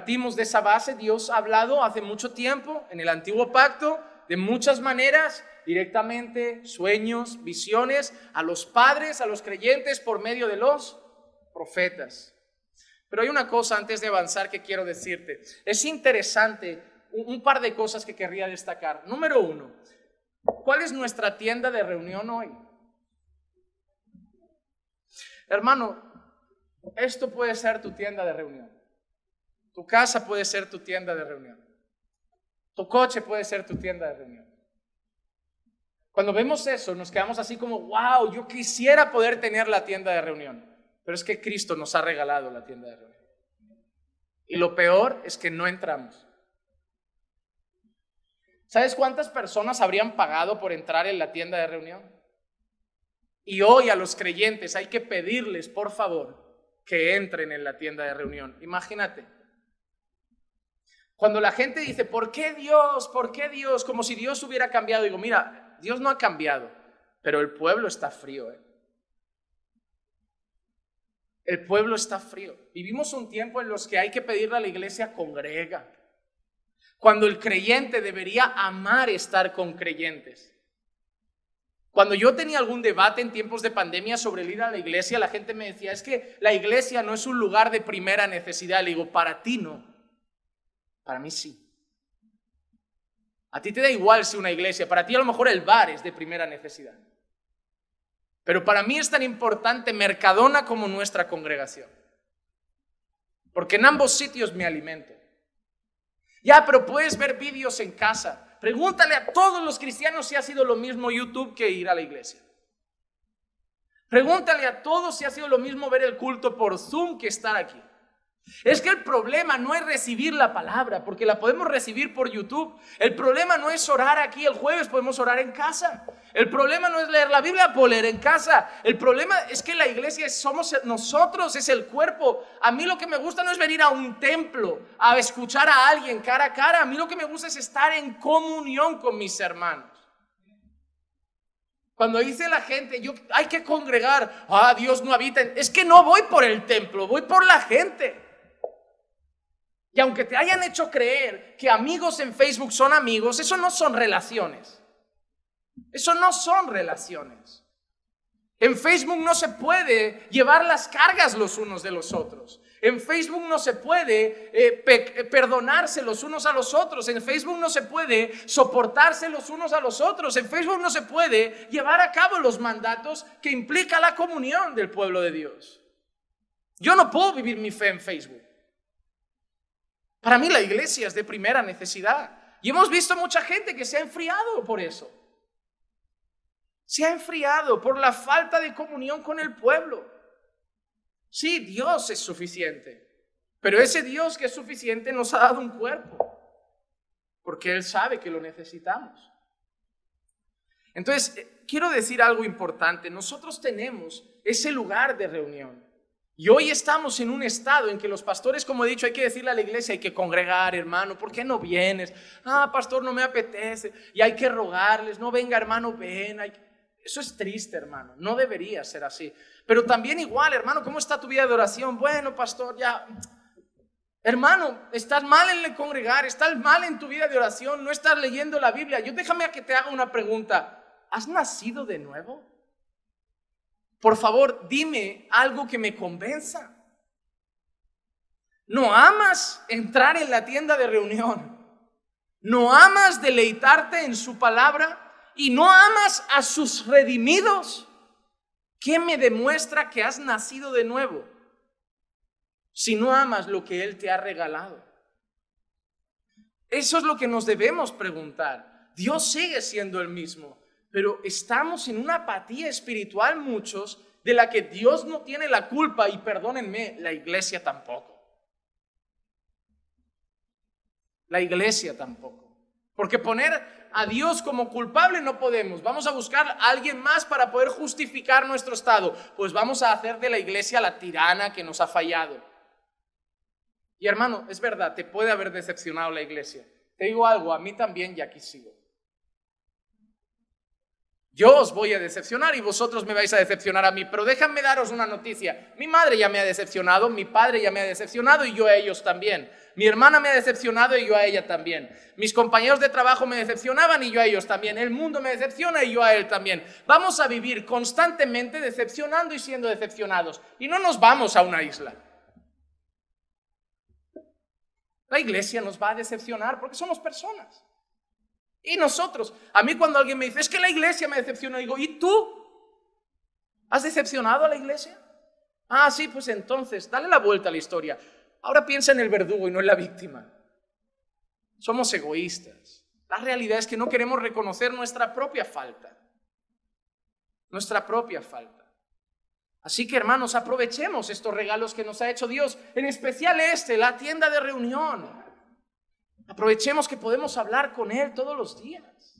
partimos de esa base, Dios ha hablado hace mucho tiempo en el antiguo pacto de muchas maneras, directamente, sueños, visiones, a los padres, a los creyentes por medio de los profetas. Pero hay una cosa antes de avanzar que quiero decirte. Es interesante un, par de cosas que querría destacar. Número uno, ¿cuál es nuestra tienda de reunión hoy? Hermano, esto puede ser tu tienda de reunión. Tu casa puede ser tu tienda de reunión. Tu coche puede ser tu tienda de reunión. Cuando vemos eso, nos quedamos así como, wow, yo quisiera poder tener la tienda de reunión. Pero es que Cristo nos ha regalado la tienda de reunión. Y lo peor es que no entramos. ¿Sabes cuántas personas habrían pagado por entrar en la tienda de reunión? Y hoy a los creyentes hay que pedirles, por favor, que entren en la tienda de reunión. Imagínate, cuando la gente dice, ¿por qué Dios? ¿Por qué Dios? Como si Dios hubiera cambiado. Digo, mira, Dios no ha cambiado, pero el pueblo está frío. ¿eh? El pueblo está frío. Vivimos un tiempo en los que hay que pedirle a la iglesia congrega. Cuando el creyente debería amar estar con creyentes. Cuando yo tenía algún debate en tiempos de pandemia sobre el ir a la iglesia, la gente me decía, es que la iglesia no es un lugar de primera necesidad. Le digo, para ti no. Para mí sí. A ti te da igual si una iglesia, para ti a lo mejor el bar es de primera necesidad. Pero para mí es tan importante Mercadona como nuestra congregación. Porque en ambos sitios me alimento. Ya, pero puedes ver vídeos en casa. Pregúntale a todos los cristianos si ha sido lo mismo YouTube que ir a la iglesia. Pregúntale a todos si ha sido lo mismo ver el culto por Zoom que estar aquí. Es que el problema no es recibir la palabra, porque la podemos recibir por YouTube. El problema no es orar aquí el jueves, podemos orar en casa. El problema no es leer la Biblia, por leer en casa. El problema es que la iglesia somos nosotros, es el cuerpo. A mí lo que me gusta no es venir a un templo, a escuchar a alguien cara a cara. A mí lo que me gusta es estar en comunión con mis hermanos. Cuando dice la gente, yo hay que congregar, ah, Dios no habita, es que no voy por el templo, voy por la gente. Y aunque te hayan hecho creer que amigos en Facebook son amigos, eso no son relaciones. Eso no son relaciones. En Facebook no se puede llevar las cargas los unos de los otros. En Facebook no se puede eh, eh, perdonarse los unos a los otros. En Facebook no se puede soportarse los unos a los otros. En Facebook no se puede llevar a cabo los mandatos que implica la comunión del pueblo de Dios. Yo no puedo vivir mi fe en Facebook. Para mí la iglesia es de primera necesidad. Y hemos visto mucha gente que se ha enfriado por eso. Se ha enfriado por la falta de comunión con el pueblo. Sí, Dios es suficiente. Pero ese Dios que es suficiente nos ha dado un cuerpo. Porque Él sabe que lo necesitamos. Entonces, eh, quiero decir algo importante. Nosotros tenemos ese lugar de reunión. Y hoy estamos en un estado en que los pastores, como he dicho, hay que decirle a la iglesia, hay que congregar, hermano, ¿por qué no vienes? Ah, pastor, no me apetece. Y hay que rogarles, no venga, hermano, ven. Eso es triste, hermano, no debería ser así. Pero también igual, hermano, ¿cómo está tu vida de oración? Bueno, pastor, ya... Hermano, estás mal en el congregar, estás mal en tu vida de oración, no estás leyendo la Biblia. Yo déjame a que te haga una pregunta. ¿Has nacido de nuevo? Por favor, dime algo que me convenza. No amas entrar en la tienda de reunión. No amas deleitarte en su palabra y no amas a sus redimidos. ¿Qué me demuestra que has nacido de nuevo? Si no amas lo que Él te ha regalado. Eso es lo que nos debemos preguntar. Dios sigue siendo el mismo pero estamos en una apatía espiritual muchos de la que Dios no tiene la culpa y perdónenme, la iglesia tampoco. La iglesia tampoco. Porque poner a Dios como culpable no podemos. Vamos a buscar a alguien más para poder justificar nuestro estado. Pues vamos a hacer de la iglesia la tirana que nos ha fallado. Y hermano, es verdad, te puede haber decepcionado la iglesia. Te digo algo, a mí también y aquí sigo. Yo os voy a decepcionar y vosotros me vais a decepcionar a mí, pero déjame daros una noticia. Mi madre ya me ha decepcionado, mi padre ya me ha decepcionado y yo a ellos también. Mi hermana me ha decepcionado y yo a ella también. Mis compañeros de trabajo me decepcionaban y yo a ellos también. El mundo me decepciona y yo a él también. Vamos a vivir constantemente decepcionando y siendo decepcionados. Y no nos vamos a una isla. La iglesia nos va a decepcionar porque somos personas. Y nosotros, a mí cuando alguien me dice, es que la iglesia me decepcionó, digo, ¿y tú? ¿Has decepcionado a la iglesia? Ah, sí, pues entonces, dale la vuelta a la historia. Ahora piensa en el verdugo y no en la víctima. Somos egoístas. La realidad es que no queremos reconocer nuestra propia falta. Nuestra propia falta. Así que hermanos, aprovechemos estos regalos que nos ha hecho Dios, en especial este, la tienda de reunión. Aprovechemos que podemos hablar con Él todos los días.